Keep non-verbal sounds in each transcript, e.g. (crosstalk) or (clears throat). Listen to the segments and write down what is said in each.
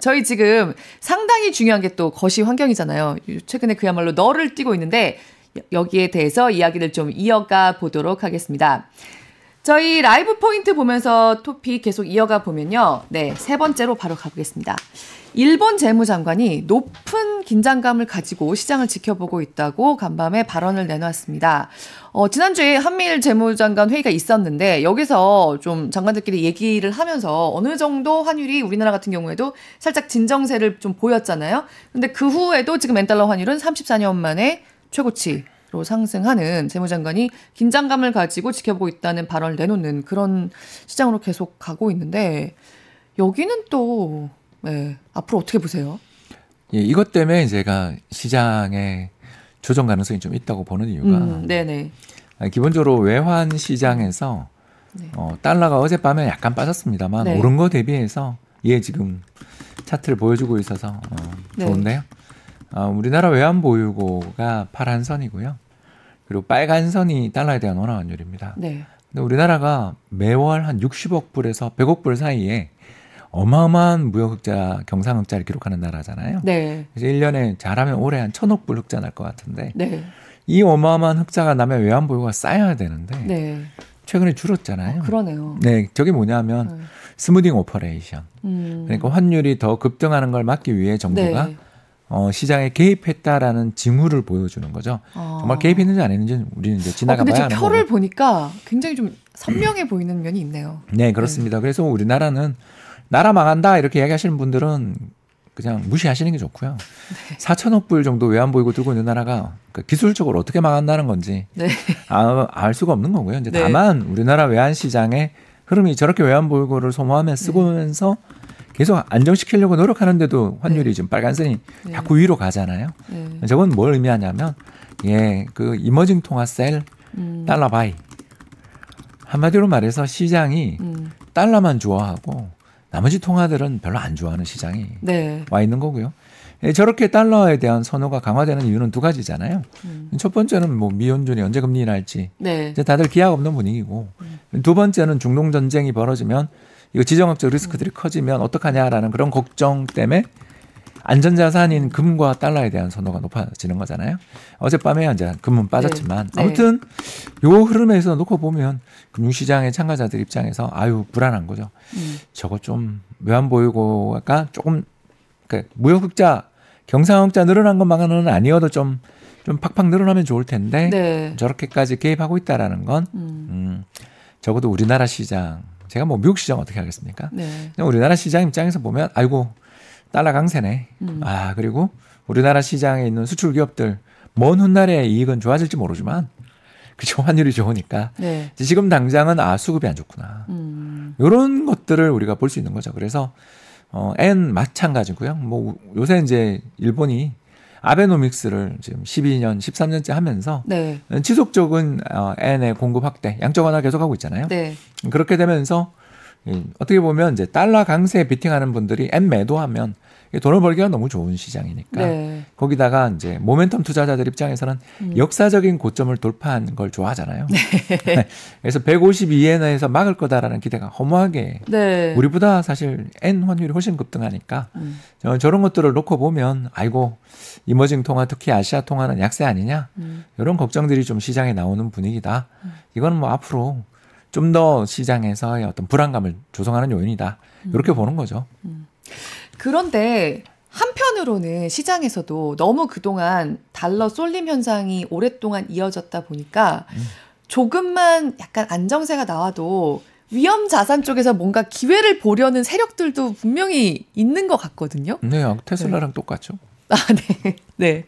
저희 지금 상당히 중요한 게 또 거시 환경이잖아요. 최근에 그야말로 너를 뛰고 있는데 여기에 대해서 이야기를 좀 이어가 보도록 하겠습니다. 저희 라이브 포인트 보면서 토픽 계속 이어가 보면요. 네, 세 번째로 바로 가보겠습니다. 일본 재무장관이 높은 긴장감을 가지고 시장을 지켜보고 있다고 간밤에 발언을 내놓았습니다. 어, 지난주에 한미일 재무장관 회의가 있었는데 여기서 좀 장관들끼리 얘기를 하면서 어느 정도 환율이 우리나라 같은 경우에도 살짝 진정세를 좀 보였잖아요. 근데 그 후에도 지금 엔달러 환율은 34년 만에 최고치 로 상승하는 재무장관이 긴장감을 가지고 지켜보고 있다는 발언을 내놓는 그런 시장으로 계속 가고 있는데 여기는 또 네, 앞으로 어떻게 보세요? 예, 이것 때문에 제가 시장에 조정 가능성이 좀 있다고 보는 이유가 음, 네네. 아, 기본적으로 외환 시장에서 네. 어, 달러가 어젯밤에 약간 빠졌습니다만 네. 오른 거 대비해서 이게 예 지금 차트를 보여주고 있어서 어, 네. 좋은데요. 어, 우리나라 외환 보유고가 파란 선이고요. 그리고 빨간 선이 달러에 대한 원화 환율입니다. 네. 근데 우리나라가 매월 한 60억 불에서 100억 불 사이에 어마어마한 무역흑자, 경상흑자를 기록하는 나라잖아요. 네. 그래 1년에 잘하면 올해 한 천억 불 흑자 날 것 같은데 네. 이 어마어마한 흑자가 나면 외환보유가 쌓여야 되는데 네. 최근에 줄었잖아요. 어, 그러네요. 네, 저게 뭐냐면 네. 스무딩 오퍼레이션. 음. 그러니까 환율이 더 급등하는 걸 막기 위해 정부가 네. 어, 시장에 개입했다라는 징후를 보여주는 거죠. 아. 정말 개입했는지 안 했는지 우리는 이제 지나가 어, 봐야 하는 거고. 표를 보니까 굉장히 좀 선명해 보이는 면이 있네요. 네, 그렇습니다. 네. 그래서 우리나라는 나라 망한다 이렇게 이야기하시는 분들은 그냥 무시하시는 게 좋고요. 네. 4천억 불 정도 외환 보유고 들고 있는 나라가 그러니까 기술적으로 어떻게 망한다는 건지 네. 아, 알 수가 없는 거고요. 이제 네. 다만 우리나라 외환 시장의 흐름이 저렇게 외환 보유고를 소모하면 네. 쓰고면서 계속 안정시키려고 노력하는데도 환율이 네. 지금 빨간색이 네. 자꾸 위로 가잖아요. 저건 뭘 의미하냐면 예, 그 이머징 통화 셀 음. 달러 바이 한마디로 말해서 시장이 음. 달러만 좋아하고 나머지 통화들은 별로 안 좋아하는 시장이 네. 와 있는 거고요. 예, 저렇게 달러에 대한 선호가 강화되는 이유는 두 가지잖아요. 음. 첫 번째는 뭐 미연준이 언제 금리 인할지 네. 이제 다들 기약 없는 분위기고 음. 두 번째는 중동 전쟁이 벌어지면 이거 지정학적 리스크들이 음. 커지면 어떡하냐라는 그런 걱정 때문에 안전자산인 금과 달러에 대한 선호가 높아지는 거잖아요. 어젯밤에 이제 금은 네. 빠졌지만 네. 아무튼 요 흐름에서 놓고 보면 금융시장의 참가자들 입장에서 아유 불안한 거죠. 음. 저거 좀 외환보유고가 조금 그러니까 무역흑자 경상흑자 늘어난 것만은 아니어도 좀 좀 팍팍 늘어나면 좋을 텐데 네. 저렇게까지 개입하고 있다라는 건 음. 음, 적어도 우리나라 시장 제가 뭐 미국 시장 어떻게 하겠습니까? 네. 우리나라 시장 입장에서 보면 아이고 달러 강세네. 음. 아, 그리고 우리나라 시장에 있는 수출 기업들 먼 훗날에 이익은 좋아질지 모르지만 그죠 환율이 좋으니까 네. 지금 당장은 아 수급이 안 좋구나 음. 이런 것들을 우리가 볼 수 있는 거죠. 그래서 어, 엔 마찬가지고요. 뭐 요새 이제 일본이 아베노믹스를 지금 12년, 13년째 하면서 네. 지속적인 어, 엔의 공급 확대, 양적 완화 계속하고 있잖아요. 네. 그렇게 되면서 음, 어떻게 보면 이제 달러 강세에 비팅하는 분들이 앱 매도하면 돈을 벌기가 너무 좋은 시장이니까 네. 거기다가 이제 모멘텀 투자자들 입장에서는 음. 역사적인 고점을 돌파한 걸 좋아하잖아요. 네. 네. 그래서 152엔에서 막을 거다라는 기대가 허무하게 네. 우리보다 사실 엔 환율이 훨씬 급등하니까 음. 저런 것들을 놓고 보면 아이고 이머징 통화 특히 아시아 통화는 약세 아니냐 음. 이런 걱정들이 좀 시장에 나오는 분위기다. 음. 이건 뭐 앞으로 좀더 시장에서의 어떤 불안감을 조성하는 요인이다. 음. 이렇게 보는 거죠. 음. 그런데 한편으로는 시장에서도 너무 그동안 달러 쏠림 현상이 오랫동안 이어졌다 보니까 음. 조금만 약간 안정세가 나와도 위험 자산 쪽에서 뭔가 기회를 보려는 세력들도 분명히 있는 것 같거든요. 네, 테슬라랑 네. 똑같죠. (laughs) 아, 네. 네.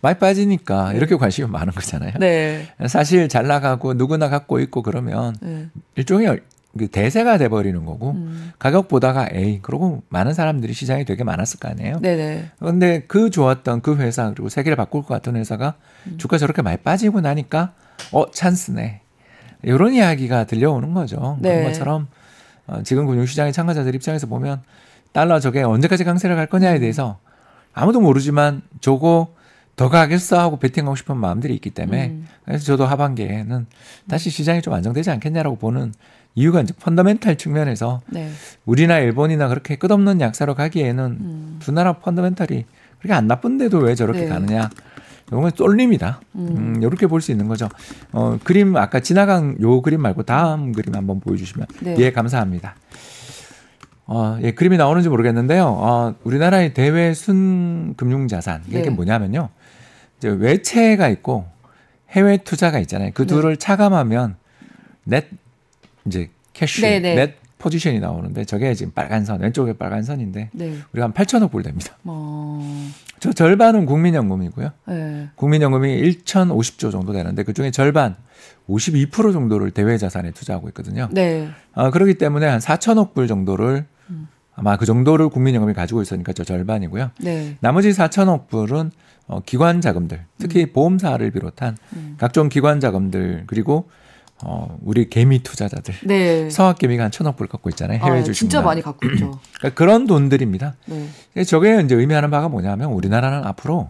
많이 빠지니까 이렇게 관심이 많은 거잖아요. 네. 사실 잘 나가고 누구나 갖고 있고 그러면 네. 일종의 그 대세가 돼버리는 거고 음. 가격 보다가 에이 그러고 많은 사람들이 시장이 되게 많았을 거 아니에요. 네네. 그런데 네. 그 좋았던 그 회사 그리고 세계를 바꿀 것 같은 회사가 음. 주가 저렇게 많이 빠지고 나니까 어 찬스네 이런 이야기가 들려오는 거죠. 네. 그런 것처럼 어, 지금 금융시장의 참가자들 입장에서 보면 달러 저게 언제까지 강세를 갈 거냐에 음. 대해서 음. 아무도 모르지만 저거 더 가겠어 하고 베팅하고 싶은 마음들이 있기 때문에 음. 그래서 저도 하반기에는 다시 시장이 좀 안정되지 않겠냐라고 보는 이유가 이제 펀더멘탈 측면에서 네. 우리나 일본이나 그렇게 끝없는 약사로 가기에는 음. 두 나라 펀더멘탈이 그렇게 안 나쁜데도 왜 저렇게 네. 가느냐 이건 쫄림이다 음, 이렇게 음, 볼수 있는 거죠. 어, 그림 아까 지나간 요 그림 말고 다음 그림 한번 보여주시면 네. 예 감사합니다. 어, 예, 그림이 나오는지 모르겠는데요. 어, 우리나라의 대외 순금융자산 이게 네. 뭐냐면요. 이제 외채가 있고 해외 투자가 있잖아요. 그 네. 둘을 네. 차감하면 넷 이제 캐시 네, 넷 포지션이 나오는데 저게 지금 빨간 선 왼쪽에 빨간 선인데 네. 우리가 한 8천억 불 됩니다. 어... 저 절반은 국민연금이고요. 네. 국민연금이 1,050조 정도 되는데 그 중에 절반 52% 정도를 대외 자산에 투자하고 있거든요. 네. 아, 그렇기 때문에 한 4천억 불 정도를 아마 그 정도를 국민연금이 가지고 있으니까 저 절반이고요. 네. 나머지 4천억 불은 어, 기관 자금들, 특히 음. 보험사를 비롯한 음. 각종 기관 자금들 그리고 어, 우리 개미 투자자들. 네. 서학개미가 한 천억 불 갖고 있잖아요. 해외 아, 주식. 진짜 많이 갖고 있죠. (clears throat) 그러니까 그런 돈들입니다. 네. 예, 저게 이제 의미하는 바가 뭐냐면 우리나라는 앞으로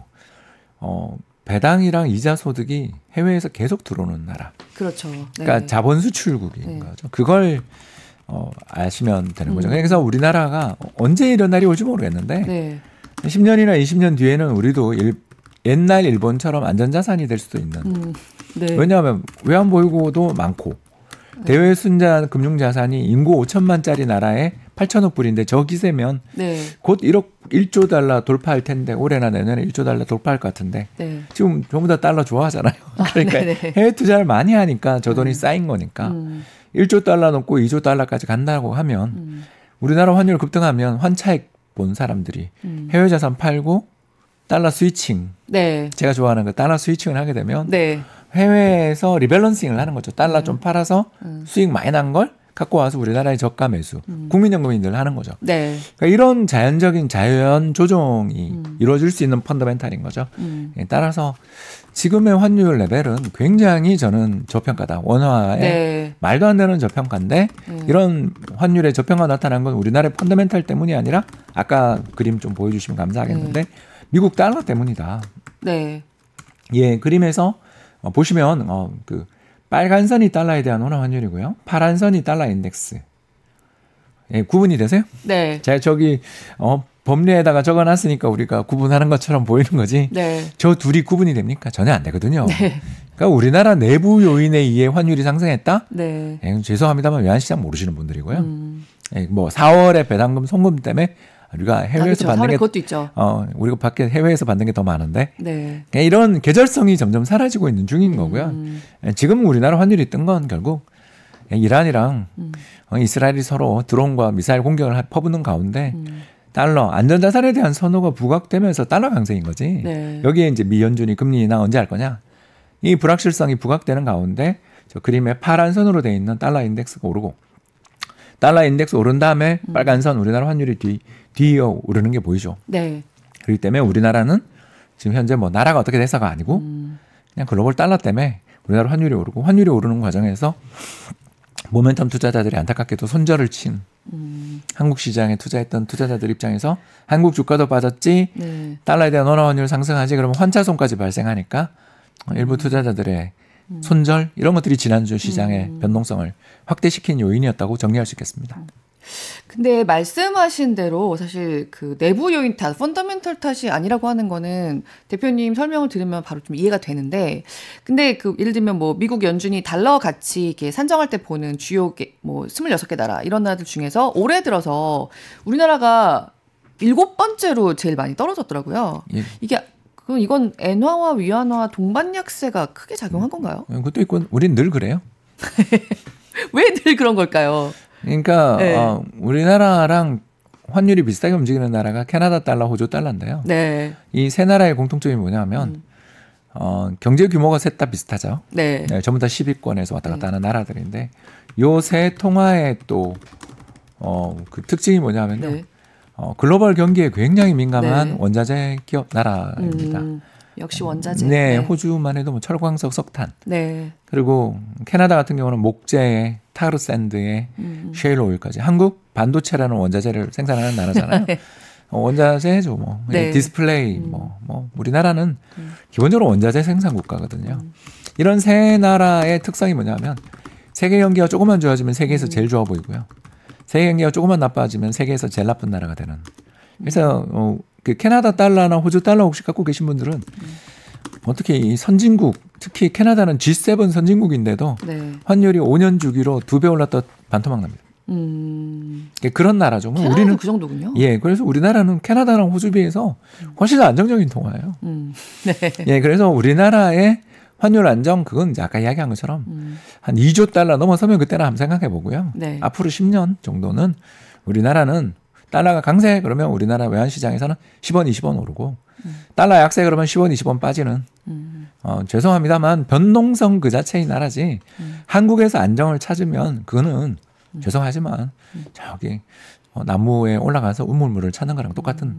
어, 배당이랑 이자 소득이 해외에서 계속 들어오는 나라. 그렇죠. 네. 그러니까 자본 수출국인 네. 거죠. 그걸 어, 아시면 되는 거죠. 음. 그래서 우리나라가 언제 이런 날이 올지 모르겠는데 네. 10년이나 20년 뒤에는 우리도 일, 옛날 일본처럼 안전자산이 될 수도 있는. 음. 네. 왜냐하면 외환보유고도 많고 네. 대외 순자 금융자산이 인구 5천만짜리 나라에 8천억 불인데 저 기세면 네. 곧 1억 1조 달러 돌파할 텐데 올해나 내년에 1조 달러 돌파할 것 같은데 네. 지금 전부 다 달러 좋아하잖아요. 아, (laughs) 그러니까 아, 해외 투자를 많이 하니까 저 돈이 음. 쌓인 거니까. 음. 1조 달러 넘고 2조 달러까지 간다고 하면 음. 우리나라 환율 급등하면 환차익 본 사람들이 음. 해외 자산 팔고 달러 스위칭. 네. 제가 좋아하는 그 달러 스위칭을 하게 되면 네. 해외에서 리밸런싱을 하는 거죠. 달러 네. 좀 팔아서 음. 수익 많이 난걸 갖고 와서 우리나라의 저가 매수 음. 국민연금인들 하는 거죠. 네. 그러니까 이런 자연적인 자연 조정이 음. 이루어질 수 있는 펀더멘탈인 거죠. 음. 예, 따라서 지금의 환율 레벨은 굉장히 저는 저평가다. 원화에 네. 말도 안 되는 저평가인데 네. 이런 환율의 저평가 나타난 건 우리나라의 펀더멘탈 때문이 아니라 아까 그림 좀 보여주시면 감사하겠는데 네. 미국 달러 때문이다. 네. 예, 그림에서 어, 보시면 어, 그 빨간 선이 달러에 대한 원화 환율이고요. 파란 선이 달러 인덱스. 예, 구분이 되세요? 네. 제가 저기 어법례에다가 적어놨으니까 우리가 구분하는 것처럼 보이는 거지. 네. 저 둘이 구분이 됩니까? 전혀 안 되거든요. 네. 그러니까 우리나라 내부 요인에 의해 환율이 상승했다. 네. 예, 죄송합니다만 외환시장 모르시는 분들이고요. 음. 예, 뭐 4월에 배당금 송금 때문에 우리가 해외에서 아, 받는 게 그것도 있죠. 어, 우리가 밖에 해외에서 받는 게 더 많은데 네. 이런 계절성이 점점 사라지고 있는 중인 거고요. 음. 예, 지금 우리나라 환율이 뜬 건 결국 이란이랑 음. 어, 이스라엘이 서로 드론과 미사일 공격을 퍼붓는 가운데 음. 달러 안전자산에 대한 선호가 부각되면서 달러 강세인 거지. 네. 여기에 이제 미연준이 금리 나 언제 할 거냐? 이 불확실성이 부각되는 가운데 저 그림에 파란 선으로 돼 있는 달러 인덱스가 오르고 달러 인덱스 오른 다음에 음. 빨간선 우리나라 환율이 뒤, 뒤이어 오르는 게 보이죠. 네. 그렇기 때문에 우리나라는 지금 현재 뭐 나라가 어떻게 돼서가 아니고 음. 그냥 글로벌 달러 때문에 우리나라 환율이 오르고 환율이 오르는 과정에서 모멘텀 투자자들이 안타깝게도 손절을 친 음. 한국 시장에 투자했던 투자자들 입장에서 한국 주가도 빠졌지 네. 달러에 대한 원화 환율 상승하지 그러면 환차손까지 발생하니까 일부 음. 투자자들의 음. 손절 이런 것들이 지난주 시장의 음. 변동성을 확대시킨 요인이었다고 정리할 수 있겠습니다. 음. 근데 말씀하신 대로 사실 그 내부 요인 탓, 펀더멘털 탓이 아니라고 하는 거는 대표님 설명을 들으면 바로 좀 이해가 되는데, 근데 그 예를 들면 뭐 미국 연준이 달러 가치 이렇게 산정할 때 보는 주요 뭐 26개 나라 이런 나라들 중에서 올해 들어서 우리나라가 일곱 번째로 제일 많이 떨어졌더라고요. 예. 이게 그럼 이건 엔화와 위안화와 동반약세가 크게 작용한 음. 건가요? 음, 그것도 있고 우린 늘 그래요. (laughs) 왜 늘 그런 걸까요? 그러니까 네. 어, 우리나라랑 환율이 비슷하게 움직이는 나라가 캐나다 달러, 호주 달러인데요. 네. 이 세 나라의 공통점이 뭐냐면 음. 어, 경제 규모가 셋 다 비슷하죠. 네. 네. 전부 다 10위권에서 왔다 갔다 음. 하는 나라들인데 요 세 통화의 또 어, 그 특징이 뭐냐면요. 네. 어, 글로벌 경기에 굉장히 민감한 네. 원자재 기업 나라입니다. 음, 역시 원자재. 네, 네, 호주만 해도 뭐 철광석, 석탄. 네. 그리고 캐나다 같은 경우는 목재에 타르 샌드에 음. 쉐일 오일까지. 한국 반도체라는 원자재를 생산하는 나라잖아요. (laughs) 네. 어, 원자재죠 뭐 네. 예, 디스플레이 뭐뭐 음. 뭐 우리나라는 음. 기본적으로 원자재 생산 국가거든요. 음. 이런 세 나라의 특성이 뭐냐면 세계 경기가 조금만 좋아지면 세계에서 제일 좋아 보이고요. 세계 경기가 조금만 나빠지면 세계에서 제일 나쁜 나라가 되는. 그래서 어, 그 캐나다 달러나 호주 달러 혹시 갖고 계신 분들은 음. 어떻게 이 선진국 특히 캐나다는 G7 선진국인데도 네. 환율이 5년 주기로 두 배 올랐다 반토막 납니다. 음. 그러니까 그런 나라죠. 뭐 우리는 그 정도군요. 예, 그래서 우리나라는 캐나다랑 호주 비해서 음. 훨씬 더 안정적인 통화예요. 음. (laughs) 네. 예, 그래서 우리나라의 환율 안정 그건 아까 이야기한 것처럼 음. 한 2조 달러 넘어서면 그때는 한번 생각해 보고요. 네. 앞으로 10년 정도는 우리나라는 달러가 강세 그러면 우리나라 외환 시장에서는 10원 20원 오르고 음. 달러 약세 그러면 10원 20원 빠지는 음. 어, 죄송합니다만 변동성 그자체인 나라지 음. 한국에서 안정을 찾으면 그거는 음. 죄송하지만 음. 저기 어, 나무에 올라가서 우물물을 찾는 거랑 똑같은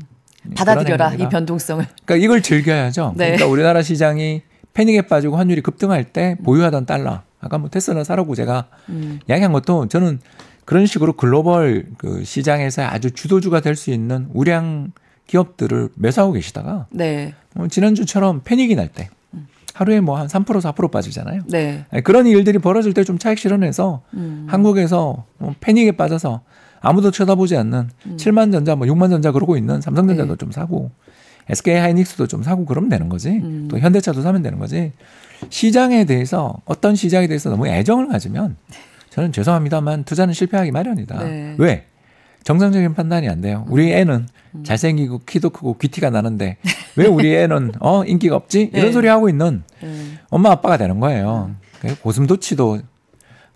받아들여라 이 변동성을. 그러니까 이걸 즐겨야죠. 네. 그러니까 우리나라 시장이 패닉에 빠지고 환율이 급등할 때 보유하던 달러 아까 뭐 테슬라 사라고 제가 음. 이야기한 것도 저는 그런 식으로 글로벌 그 시장에서 아주 주도주가 될 수 있는 우량 기업들을 매수하고 계시다가 네. 어, 지난주처럼 패닉이 날때 음. 하루에 뭐 한 3% 4% 빠지잖아요. 네. 예, 그런 일들이 벌어질 때 좀 차익 실현해서 음. 한국에서 뭐 패닉에 빠져서 아무도 쳐다보지 않는 음. 7만 전자 뭐 6만 전자 그러고 있는 삼성전자도 네. 좀 사고 SK 하이닉스도 좀 사고 그러면 되는 거지. 음. 또 현대차도 사면 되는 거지. 시장에 대해서 어떤 시장에 대해서 너무 애정을 가지면 저는 죄송합니다만 투자는 실패하기 마련이다. 네. 왜? 정상적인 판단이 안 돼요. 우리 음. 애는 음. 잘생기고 키도 크고 귀티가 나는데 왜 우리 애는 어 인기가 없지? (laughs) 네. 이런 네. 소리 하고 있는 네. 엄마 아빠가 되는 거예요. 음. 고슴도치도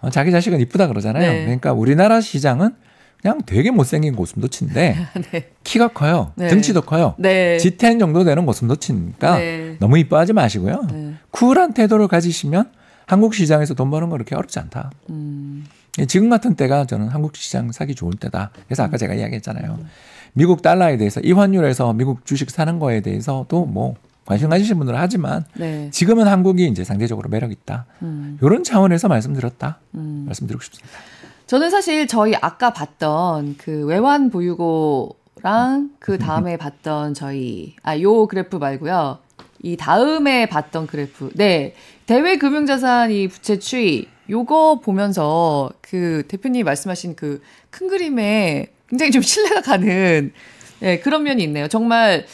어, 자기 자식은 이쁘다 그러잖아요. 네. 그러니까 우리나라 시장은 그냥 되게 못생긴 고슴도치인데 (laughs) 네. 키가 커요. 네. 등치도 커요. 네. 지텐 정도 되는 고슴도치니까 네. 너무 이뻐하지 마시고요. 네. 쿨한 태도를 가지시면 한국 시장에서 돈 버는 거 그렇게 어렵지 않다. 음. 예, 지금 같은 때가 저는 한국 시장 사기 좋을 때다. 그래서 아까 음. 제가 이야기했잖아요. 미국 달러에 대해서 이 환율에서 미국 주식 사는 거에 대해서도 뭐 관심 가지신 분들은 하지만 네. 지금은 한국이 이제 상대적으로 매력 있다. 음. 이런 차원에서 말씀드렸다. 음. 말씀드리고 싶습니다. 저는 사실 저희 아까 봤던 그 외환 보유고랑 그 다음에 (laughs) 봤던 저희 아 요 그래프 말고요. 이 다음에 봤던 그래프. 네. 대외 금융 자산이 부채 추이 요거 보면서 그대표님 말씀하신 그 큰 그림에 굉장히 좀 신뢰가 가는 예, 네, 그런 면이 있네요. 정말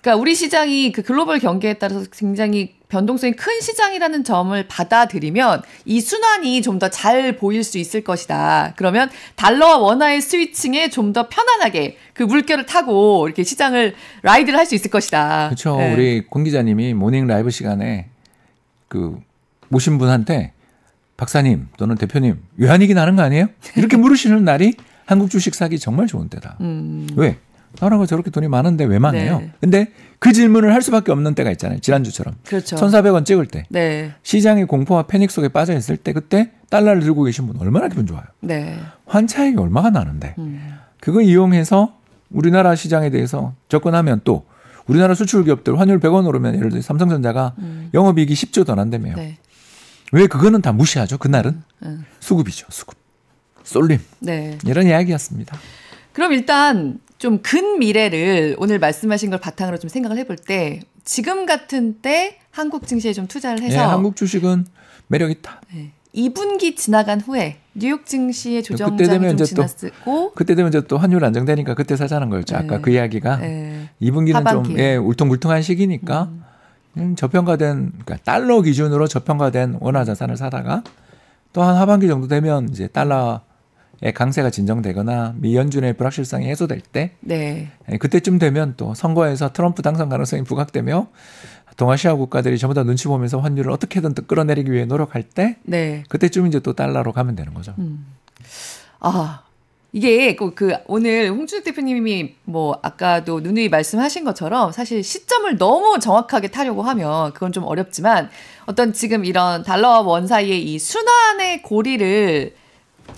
그러니까 우리 시장이 그 글로벌 경기에 따라서 굉장히 변동성이 큰 시장이라는 점을 받아들이면 이 순환이 좀 더 잘 보일 수 있을 것이다. 그러면 달러와 원화의 스위칭에 좀 더 편안하게 그 물결을 타고 이렇게 시장을 라이드를 할 수 있을 것이다. 그렇죠. 네. 우리 공 기자님이 모닝 라이브 시간에 그 모신 분한테 박사님 또는 대표님 외환위기 나는 거 아니에요? 이렇게 (laughs) 물으시는 날이 한국 주식 사기 정말 좋은 때다. 음. 왜? 나라가 저렇게 돈이 많은데 왜 망해요? 네. 근데 그 질문을 할 수밖에 없는 때가 있잖아요. 지난주처럼. 그렇죠. 1,400원 찍을 때. 네. 시장의 공포와 패닉 속에 빠져 있을 때 그때 달러를 들고 계신 분 얼마나 기분 좋아요. 네. 환차액이 얼마가 나는데. 음. 그거 이용해서 우리나라 시장에 대해서 접근하면 또 우리나라 수출 기업들 환율 100원 오르면 예를 들어 삼성전자가 음. 영업이익이 10조 더 난다며요. 네. 왜 그거는 다 무시하죠? 그날은 음. 수급이죠. 수급. 쏠림. 네. 이런 이야기였습니다. 그럼 일단 좀 근미래를 오늘 말씀하신 걸 바탕으로 좀 생각을 해볼 때 지금 같은 때 한국 증시에 좀 투자를 예, 해서 예, 한국 주식은 매력 있다. 네. 2분기 지나간 후에 뉴욕 증시의 조정장이 그때 좀 지났고 그때 되면 이제 또 환율 안정되니까 그때 사자는 거였죠. 아까 네, 그 이야기가 네. 2분기는 좀 예, 울퉁불퉁한 시기니까 음. 음, 저평가된 그러니까 달러 기준으로 저평가된 원화 자산을 사다가 또 한 하반기 정도 되면 이제 달러 예, 강세가 진정되거나 미연준의 불확실성이 해소될 때 네. 예, 그때쯤 되면 또 선거에서 트럼프 당선 가능성이 부각되며 동아시아 국가들이 전부 다 눈치 보면서 환율을 어떻게든 끌어내리기 위해 노력할 때 네. 그때쯤 이제 또 달러로 가면 되는 거죠. 음. 아 이게 그, 그 오늘 홍준혁 대표님이 뭐 아까도 누누이 말씀하신 것처럼 사실 시점을 너무 정확하게 타려고 하면 그건 좀 어렵지만 어떤 지금 이런 달러와 원 사이의 이 순환의 고리를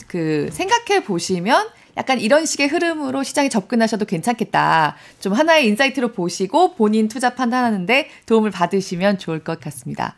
그 생각해 보시면 약간 이런 식의 흐름으로 시장에 접근하셔도 괜찮겠다. 좀 하나의 인사이트로 보시고 본인 투자 판단하는데 도움을 받으시면 좋을 것 같습니다.